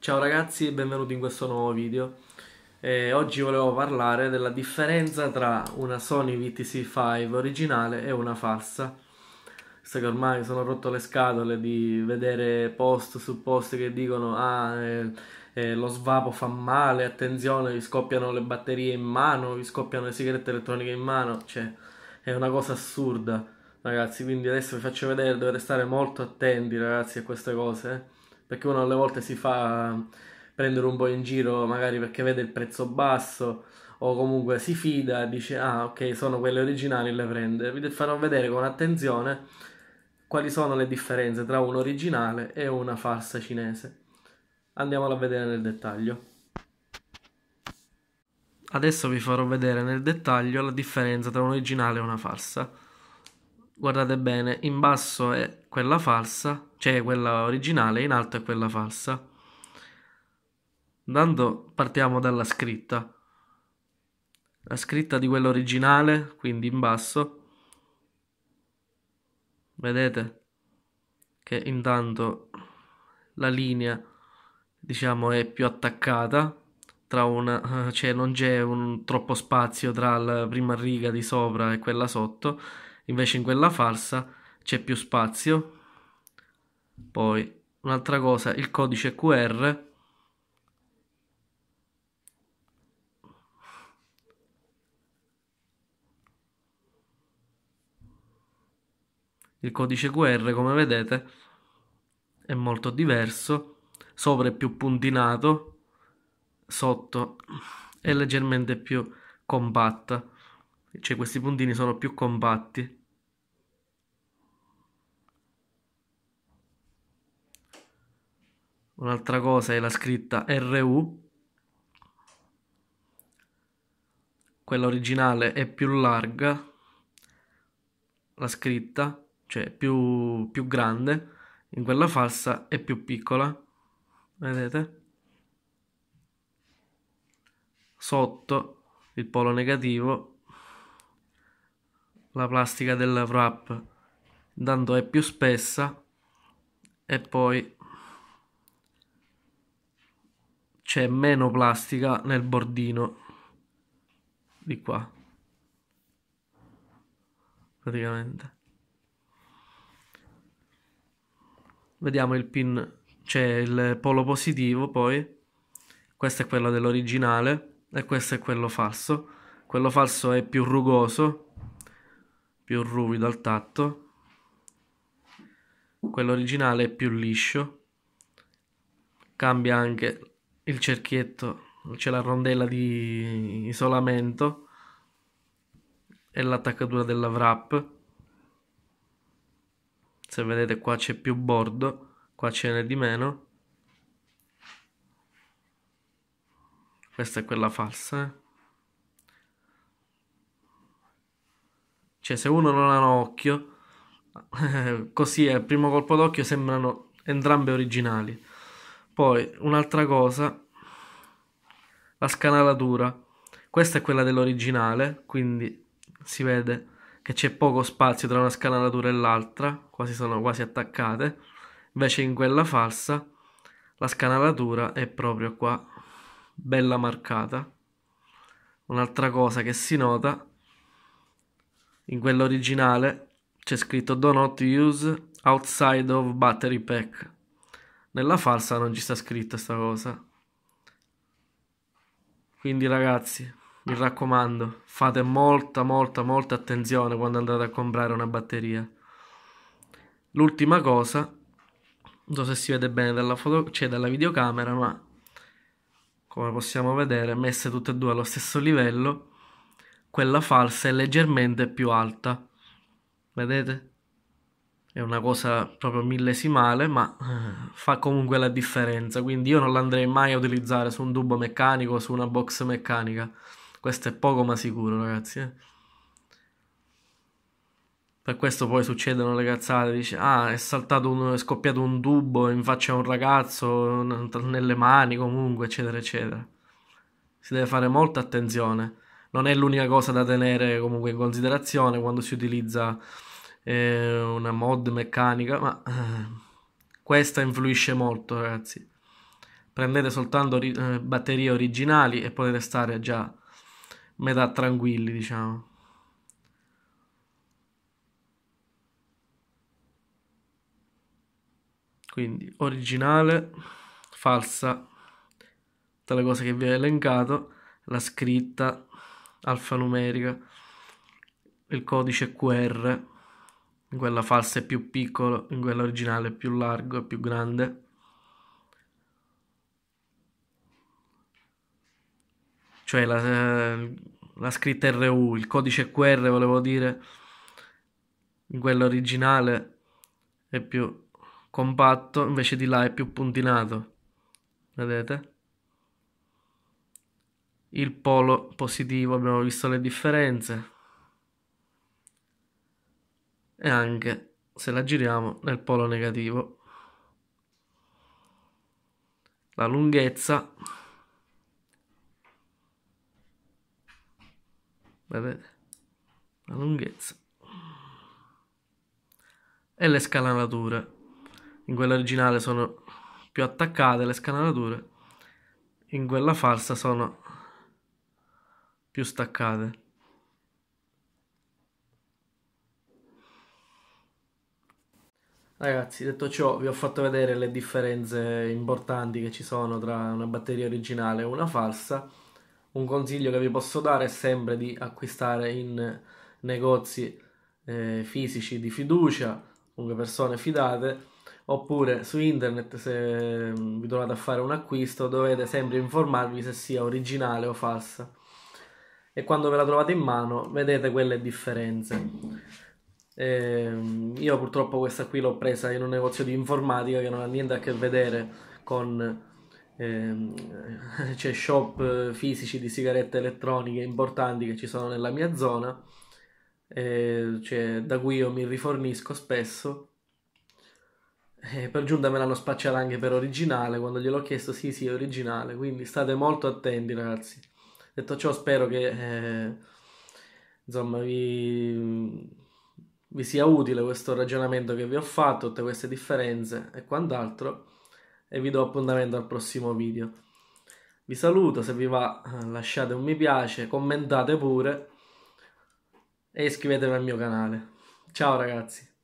Ciao ragazzi e benvenuti in questo nuovo video eh, Oggi volevo parlare della differenza tra una Sony VTC5 originale e una falsa Visto che ormai sono rotto le scatole di vedere post su post che dicono Ah, eh, eh, lo svapo fa male, attenzione, vi scoppiano le batterie in mano, vi scoppiano le sigarette elettroniche in mano Cioè, è una cosa assurda ragazzi Quindi adesso vi faccio vedere, dovete stare molto attenti ragazzi a queste cose eh perché uno alle volte si fa prendere un po' in giro magari perché vede il prezzo basso o comunque si fida e dice ah ok sono quelle originali e le prende vi farò vedere con attenzione quali sono le differenze tra un originale e una farsa cinese andiamola a vedere nel dettaglio adesso vi farò vedere nel dettaglio la differenza tra un originale e una farsa guardate bene, in basso è quella falsa, cioè quella originale, in alto è quella falsa. Intanto partiamo dalla scritta. La scritta di quella originale, quindi in basso. Vedete che intanto la linea diciamo è più attaccata tra una cioè non c'è un troppo spazio tra la prima riga di sopra e quella sotto invece in quella falsa c'è più spazio. Poi un'altra cosa, il codice QR. Il codice QR, come vedete, è molto diverso. Sopra è più puntinato, sotto è leggermente più compatta. Cioè questi puntini sono più compatti. Un'altra cosa è la scritta RU. Quella originale è più larga, la scritta, cioè più, più grande, in quella falsa è più piccola. Vedete? Sotto il polo negativo la plastica del wrap, dando è più spessa e poi c'è meno plastica nel bordino di qua praticamente vediamo il pin c'è il polo positivo poi questo è quello dell'originale e questo è quello falso quello falso è più rugoso più ruvido al tatto quello originale è più liscio cambia anche il cerchietto, c'è la rondella di isolamento e l'attaccatura della wrap. Se vedete qua c'è più bordo, qua ce n'è di meno. Questa è quella falsa. Eh? Cioè se uno non ha un occhio, così al primo colpo d'occhio sembrano entrambe originali. Poi un'altra cosa, la scanalatura. Questa è quella dell'originale, quindi si vede che c'è poco spazio tra una scanalatura e l'altra, quasi sono quasi attaccate. Invece in quella falsa la scanalatura è proprio qua, bella marcata. Un'altra cosa che si nota, in quella originale c'è scritto Do not use outside of battery pack nella falsa non ci sta scritta sta cosa. Quindi ragazzi, mi raccomando, fate molta, molta, molta attenzione quando andate a comprare una batteria. L'ultima cosa, non so se si vede bene dalla, foto, cioè dalla videocamera, ma come possiamo vedere, messe tutte e due allo stesso livello, quella falsa è leggermente più alta. Vedete? è una cosa proprio millesimale, ma eh, fa comunque la differenza, quindi io non l'andrei mai a utilizzare su un tubo meccanico o su una box meccanica. Questo è poco ma sicuro, ragazzi. Eh. Per questo poi succedono le cazzate, dice, ah, è saltato un, è scoppiato un tubo in faccia a un ragazzo, nelle mani comunque, eccetera, eccetera. Si deve fare molta attenzione. Non è l'unica cosa da tenere comunque in considerazione quando si utilizza eh, una mod meccanica, ma eh, questa influisce molto ragazzi. Prendete soltanto ri- eh, batterie originali e potete stare già metà tranquilli diciamo. Quindi originale, falsa, tutte le cose che vi ho elencato, la scritta alfanumerica, il codice QR in quella falsa è più piccolo, in quella originale è più largo, è più grande. Cioè la, eh, la scritta RU, il codice QR volevo dire, in quella originale è più compatto, invece di là è più puntinato. Vedete? Il polo positivo abbiamo visto le differenze e anche se la giriamo nel polo negativo. La lunghezza, vedete, la lunghezza e le scalanature. In quella originale sono più attaccate le scalanature, in quella falsa sono più staccate. Ragazzi, detto ciò, vi ho fatto vedere le differenze importanti che ci sono tra una batteria originale e una falsa. Un consiglio che vi posso dare è sempre di acquistare in negozi eh, fisici di fiducia, comunque persone fidate, oppure su internet se mm, vi trovate a fare un acquisto dovete sempre informarvi se sia originale o falsa. E quando ve la trovate in mano vedete quelle differenze. Eh, io purtroppo questa qui l'ho presa in un negozio di informatica che non ha niente a che vedere con ehm, eh, cioè shop fisici di sigarette elettroniche importanti che ci sono nella mia zona, eh, cioè, da cui io mi rifornisco spesso. Eh, per giunta me l'hanno spacciata anche per originale, quando gliel'ho chiesto sì sì è originale, quindi state molto attenti ragazzi. Detto ciò spero che eh, insomma vi vi sia utile questo ragionamento che vi ho fatto, tutte queste differenze e quant'altro e vi do appuntamento al prossimo video. Vi saluto, se vi va eh, lasciate un mi piace, commentate pure e iscrivetevi al mio canale. Ciao ragazzi!